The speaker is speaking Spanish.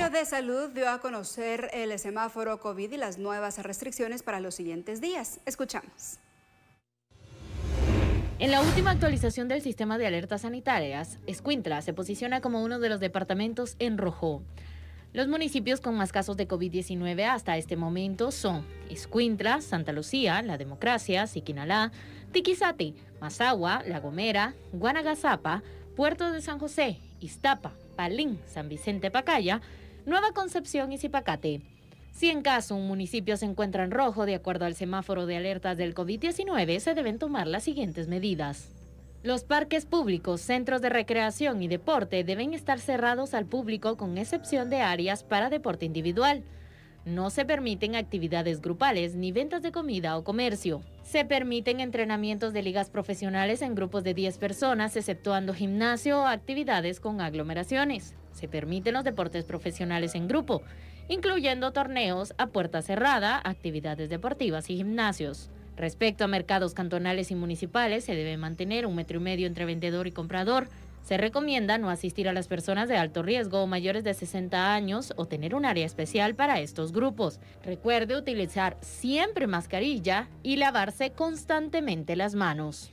Ministerio de Salud dio a conocer el semáforo COVID y las nuevas restricciones para los siguientes días. Escuchamos. En la última actualización del sistema de alertas sanitarias, Escuintla se posiciona como uno de los departamentos en rojo. Los municipios con más casos de COVID-19 hasta este momento son Escuintla, Santa Lucía, La Democracia, Siquinalá, Tiquizate, Mazagua, La Gomera, Guanagazapa, Puerto de San José, Iztapa, Palín, San Vicente Pacaya, Nueva Concepción y Zipacate. Si en caso un municipio se encuentra en rojo de acuerdo al semáforo de alertas del COVID-19, se deben tomar las siguientes medidas. Los parques públicos, centros de recreación y deporte deben estar cerrados al público con excepción de áreas para deporte individual. No se permiten actividades grupales ni ventas de comida o comercio. Se permiten entrenamientos de ligas profesionales en grupos de 10 personas, exceptuando gimnasio o actividades con aglomeraciones. Se permiten los deportes profesionales en grupo, incluyendo torneos a puerta cerrada, actividades deportivas y gimnasios. Respecto a mercados cantonales y municipales, se debe mantener un metro y medio entre vendedor y comprador, se recomienda no asistir a las personas de alto riesgo o mayores de 60 años o tener un área especial para estos grupos. Recuerde utilizar siempre mascarilla y lavarse constantemente las manos.